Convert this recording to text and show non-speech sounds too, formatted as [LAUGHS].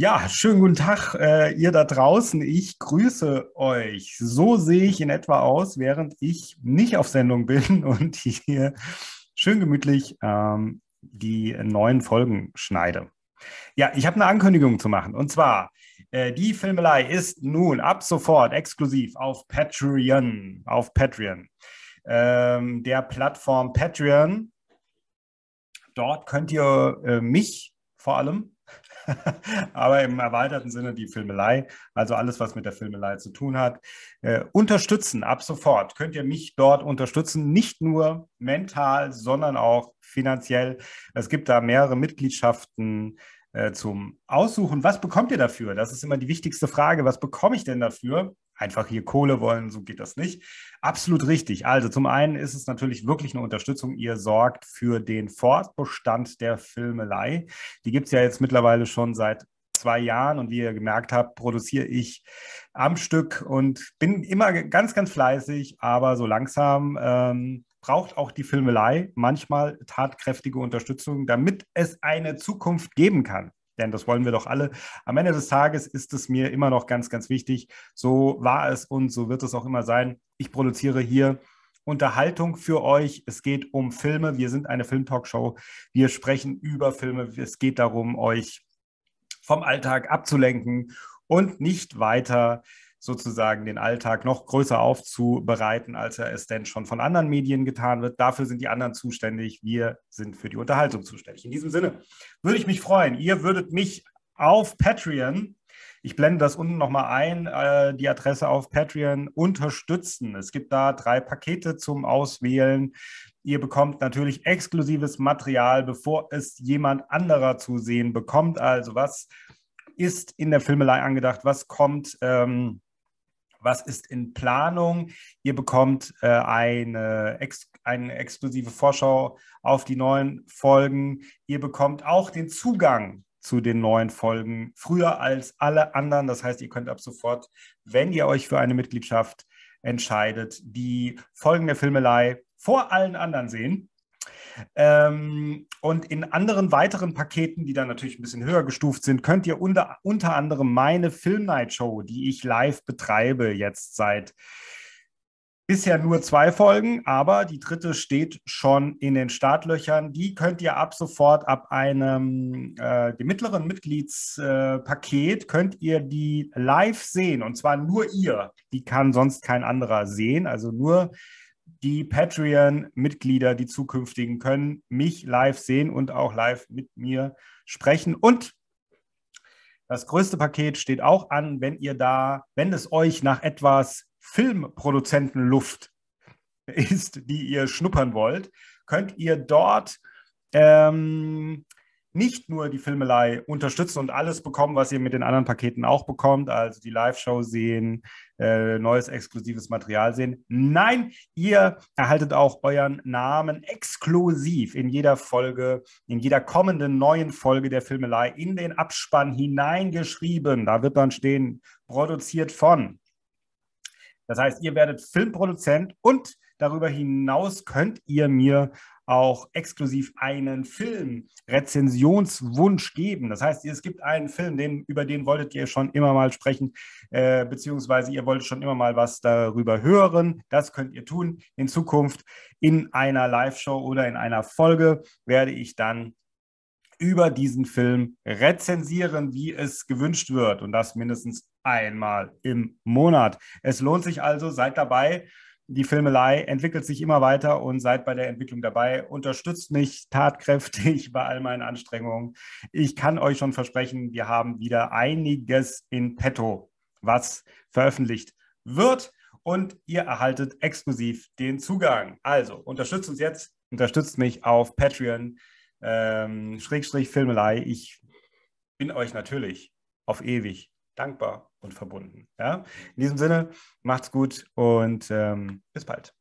Ja, schönen guten Tag, äh, ihr da draußen. Ich grüße euch. So sehe ich in etwa aus, während ich nicht auf Sendung bin [LAUGHS] und hier schön gemütlich ähm, die neuen Folgen schneide. Ja, ich habe eine Ankündigung zu machen. Und zwar, äh, die Filmelei ist nun ab sofort exklusiv auf Patreon, auf Patreon, ähm, der Plattform Patreon. Dort könnt ihr äh, mich vor allem [LAUGHS] aber im erweiterten Sinne die Filmelei, also alles, was mit der Filmelei zu tun hat, äh, unterstützen ab sofort. Könnt ihr mich dort unterstützen, nicht nur mental, sondern auch finanziell. Es gibt da mehrere Mitgliedschaften äh, zum Aussuchen. Was bekommt ihr dafür? Das ist immer die wichtigste Frage. Was bekomme ich denn dafür? einfach hier Kohle wollen, so geht das nicht. Absolut richtig. Also zum einen ist es natürlich wirklich eine Unterstützung. Ihr sorgt für den Fortbestand der Filmelei. Die gibt es ja jetzt mittlerweile schon seit zwei Jahren und wie ihr gemerkt habt, produziere ich am Stück und bin immer ganz, ganz fleißig, aber so langsam ähm, braucht auch die Filmelei manchmal tatkräftige Unterstützung, damit es eine Zukunft geben kann denn das wollen wir doch alle. Am Ende des Tages ist es mir immer noch ganz, ganz wichtig. So war es und so wird es auch immer sein. Ich produziere hier Unterhaltung für euch. Es geht um Filme. Wir sind eine Film-Talkshow. Wir sprechen über Filme. Es geht darum, euch vom Alltag abzulenken und nicht weiter sozusagen den Alltag noch größer aufzubereiten, als er es denn schon von anderen Medien getan wird. Dafür sind die anderen zuständig. Wir sind für die Unterhaltung zuständig. In diesem Sinne würde ich mich freuen. Ihr würdet mich auf Patreon ich blende das unten nochmal ein, äh, die Adresse auf Patreon unterstützen. Es gibt da drei Pakete zum Auswählen. Ihr bekommt natürlich exklusives Material, bevor es jemand anderer zu sehen bekommt. Also was ist in der Filmelei angedacht? Was kommt? Ähm, was ist in Planung. Ihr bekommt äh, eine, ex eine exklusive Vorschau auf die neuen Folgen. Ihr bekommt auch den Zugang zu den neuen Folgen früher als alle anderen. Das heißt, ihr könnt ab sofort, wenn ihr euch für eine Mitgliedschaft entscheidet, die Folgen der Filmelei vor allen anderen sehen. Ähm, und in anderen weiteren Paketen, die dann natürlich ein bisschen höher gestuft sind, könnt ihr unter, unter anderem meine Film Night Show, die ich live betreibe, jetzt seit bisher nur zwei Folgen, aber die dritte steht schon in den Startlöchern. Die könnt ihr ab sofort ab einem äh, dem mittleren Mitgliedspaket äh, könnt ihr die live sehen und zwar nur ihr. Die kann sonst kein anderer sehen, also nur die Patreon-Mitglieder, die zukünftigen, können mich live sehen und auch live mit mir sprechen. Und das größte Paket steht auch an, wenn ihr da, wenn es euch nach etwas Filmproduzentenluft [LAUGHS] ist, die ihr schnuppern wollt, könnt ihr dort ähm, nicht nur die Filmelei unterstützen und alles bekommen, was ihr mit den anderen Paketen auch bekommt, also die Live-Show sehen, äh, neues exklusives Material sehen. Nein, ihr erhaltet auch euren Namen exklusiv in jeder Folge, in jeder kommenden neuen Folge der Filmelei in den Abspann hineingeschrieben. Da wird dann stehen, produziert von. Das heißt, ihr werdet Filmproduzent und darüber hinaus könnt ihr mir auch exklusiv einen Film-Rezensionswunsch geben. Das heißt, es gibt einen Film, den, über den wolltet ihr schon immer mal sprechen, äh, beziehungsweise ihr wolltet schon immer mal was darüber hören. Das könnt ihr tun. In Zukunft in einer Live-Show oder in einer Folge werde ich dann über diesen Film rezensieren, wie es gewünscht wird und das mindestens einmal im Monat. Es lohnt sich also, seid dabei die Filmelei entwickelt sich immer weiter und seid bei der Entwicklung dabei. Unterstützt mich tatkräftig bei all meinen Anstrengungen. Ich kann euch schon versprechen, wir haben wieder einiges in petto, was veröffentlicht wird und ihr erhaltet exklusiv den Zugang. Also unterstützt uns jetzt, unterstützt mich auf Patreon, ähm, Schrägstrich Filmelei. Ich bin euch natürlich auf ewig dankbar und verbunden. Ja? In diesem Sinne, macht's gut und ähm, bis bald.